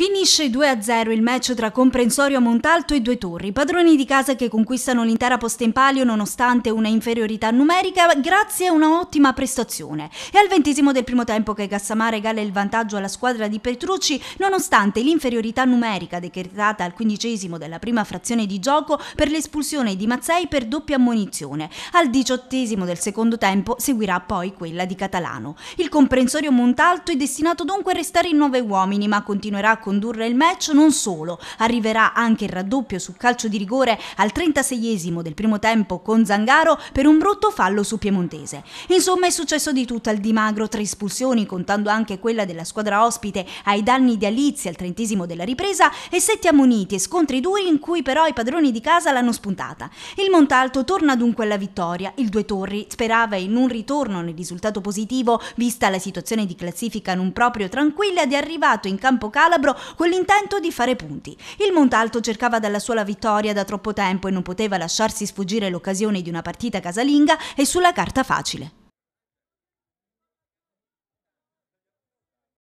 Finisce 2-0 il match tra Comprensorio Montalto e Due Torri, padroni di casa che conquistano l'intera posta in palio nonostante una inferiorità numerica grazie a una ottima prestazione. È al ventesimo del primo tempo che Cassamà regala il vantaggio alla squadra di Petrucci nonostante l'inferiorità numerica decretata al quindicesimo della prima frazione di gioco per l'espulsione di Mazzei per doppia ammonizione. Al diciottesimo del secondo tempo seguirà poi quella di Catalano. Il Comprensorio Montalto è destinato dunque a restare in nove uomini ma continuerà a condurre il match, non solo, arriverà anche il raddoppio su calcio di rigore al 36esimo del primo tempo con Zangaro per un brutto fallo su Piemontese. Insomma è successo di tutto al Di Magro, tre espulsioni contando anche quella della squadra ospite ai danni di Alizia al trentesimo della ripresa e sette ammoniti e scontri duri in cui però i padroni di casa l'hanno spuntata. Il Montalto torna dunque alla vittoria, il Due Torri sperava in un ritorno nel risultato positivo vista la situazione di classifica non proprio tranquilla ed è arrivato in campo calabro con l'intento di fare punti. Il Montalto cercava dalla sola vittoria da troppo tempo e non poteva lasciarsi sfuggire l'occasione di una partita casalinga e sulla carta facile.